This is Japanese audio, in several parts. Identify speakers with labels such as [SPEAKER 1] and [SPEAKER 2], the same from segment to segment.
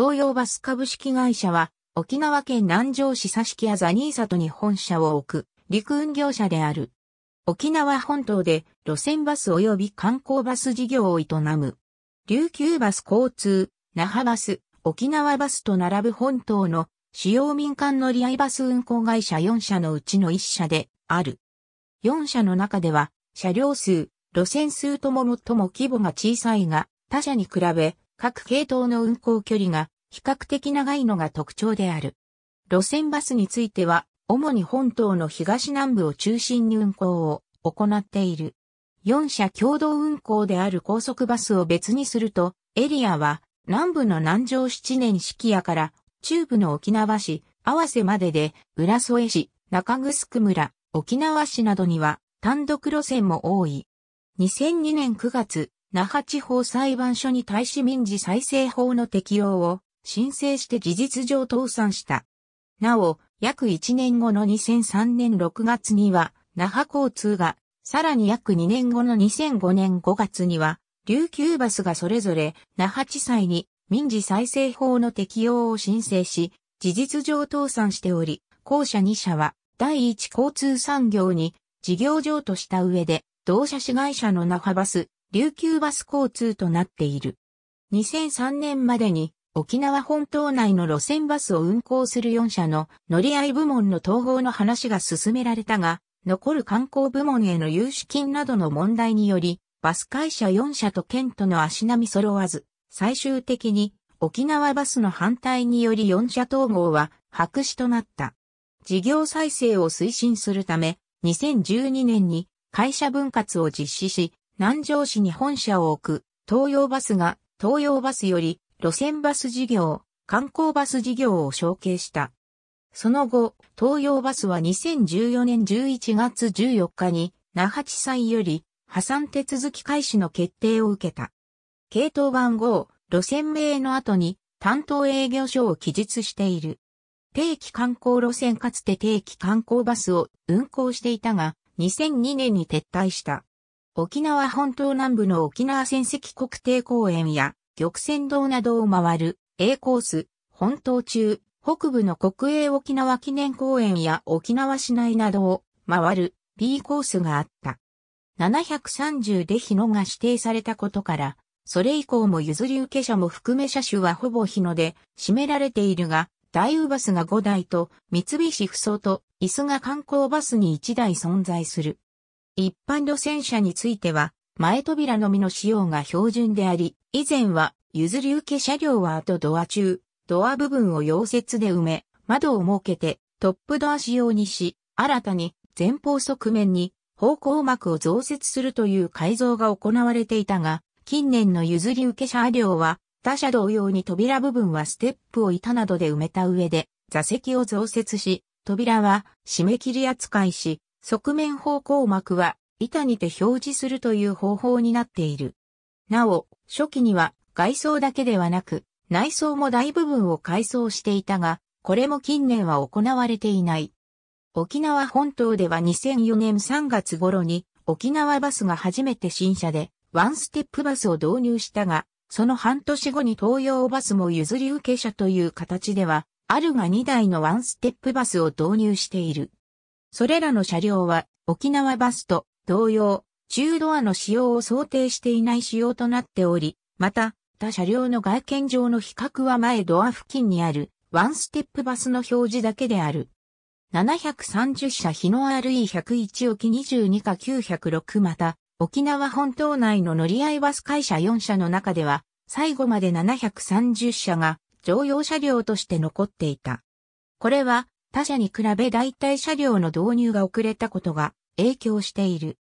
[SPEAKER 1] 東洋バス株式会社は、沖縄県南城市佐敷やザニー里に本社を置く陸運業者である。沖縄本島で路線バス及び観光バス事業を営む。琉球バス交通、那覇バス、沖縄バスと並ぶ本島の主要民間乗り合いバス運行会社4社のうちの1社である。4社の中では車両数、路線数とも最も規模が小さいが、他社に比べ各系統の運行距離が比較的長いのが特徴である。路線バスについては、主に本島の東南部を中心に運行を行っている。4社共同運行である高速バスを別にすると、エリアは南部の南城七年式屋から中部の沖縄市、合わせまでで、浦添市、中城村、沖縄市などには単独路線も多い。2002年9月、那覇地方裁判所に対し民事再生法の適用を申請して事実上倒産した。なお、約1年後の2003年6月には、那覇交通が、さらに約2年後の2005年5月には、琉球バスがそれぞれ、那覇地裁に民事再生法の適用を申請し、事実上倒産しており、後者2社は、第一交通産業に事業上とした上で、同社市会社の那覇バス、琉球バス交通となっている。2003年までに沖縄本島内の路線バスを運行する4社の乗り合い部門の統合の話が進められたが、残る観光部門への融資金などの問題により、バス会社4社と県との足並み揃わず、最終的に沖縄バスの反対により4社統合は白紙となった。事業再生を推進するため、2012年に会社分割を実施し、南城市に本社を置く東洋バスが東洋バスより路線バス事業、観光バス事業を承継した。その後、東洋バスは2014年11月14日に那覇地裁より破産手続き開始の決定を受けた。系統番号、路線名の後に担当営業所を記述している。定期観光路線かつて定期観光バスを運行していたが、2002年に撤退した。沖縄本島南部の沖縄戦績国定公園や玉泉堂などを回る A コース、本島中、北部の国営沖縄記念公園や沖縄市内などを回る B コースがあった。730で日野が指定されたことから、それ以降も譲り受け者も含め車種はほぼ日野で占められているが、大ウバスが5台と三菱ふそと椅子が観光バスに1台存在する。一般路線車については、前扉のみの使用が標準であり、以前は譲り受け車両は後ドア中、ドア部分を溶接で埋め、窓を設けてトップドア仕様にし、新たに前方側面に方向膜を増設するという改造が行われていたが、近年の譲り受け車両は他車同様に扉部分はステップを板などで埋めた上で座席を増設し、扉は締め切り扱いし、側面方向膜は板にて表示するという方法になっている。なお、初期には外装だけではなく、内装も大部分を改装していたが、これも近年は行われていない。沖縄本島では2004年3月頃に沖縄バスが初めて新車でワンステップバスを導入したが、その半年後に東洋バスも譲り受け車という形では、あるが2台のワンステップバスを導入している。それらの車両は沖縄バスと同様、中ドアの使用を想定していない仕様となっており、また、他車両の外見上の比較は前ドア付近にあるワンステップバスの表示だけである。730車日の RE101 沖22か906また、沖縄本島内の乗り合いバス会社4社の中では、最後まで730車が乗用車両として残っていた。これは他社に比べ代替車両の導入が遅れたことが影響している。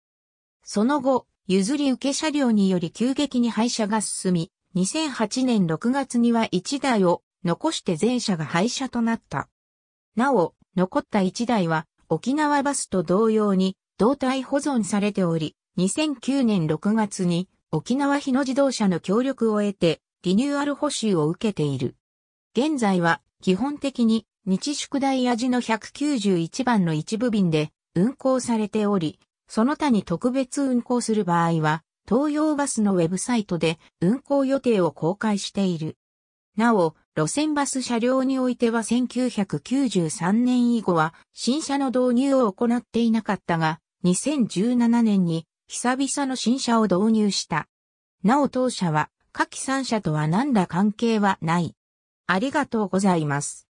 [SPEAKER 1] その後、譲り受け車両により急激に廃車が進み、2008年6月には1台を残して全車が廃車となった。なお、残った1台は沖縄バスと同様に胴体保存されており、2009年6月に沖縄日野自動車の協力を得てリニューアル補修を受けている。現在は基本的に日宿大味の191番の一部便で運行されており、その他に特別運行する場合は、東洋バスのウェブサイトで運行予定を公開している。なお、路線バス車両においては1993年以後は新車の導入を行っていなかったが、2017年に久々の新車を導入した。なお当社は下記3社とは何ら関係はない。ありがとうございます。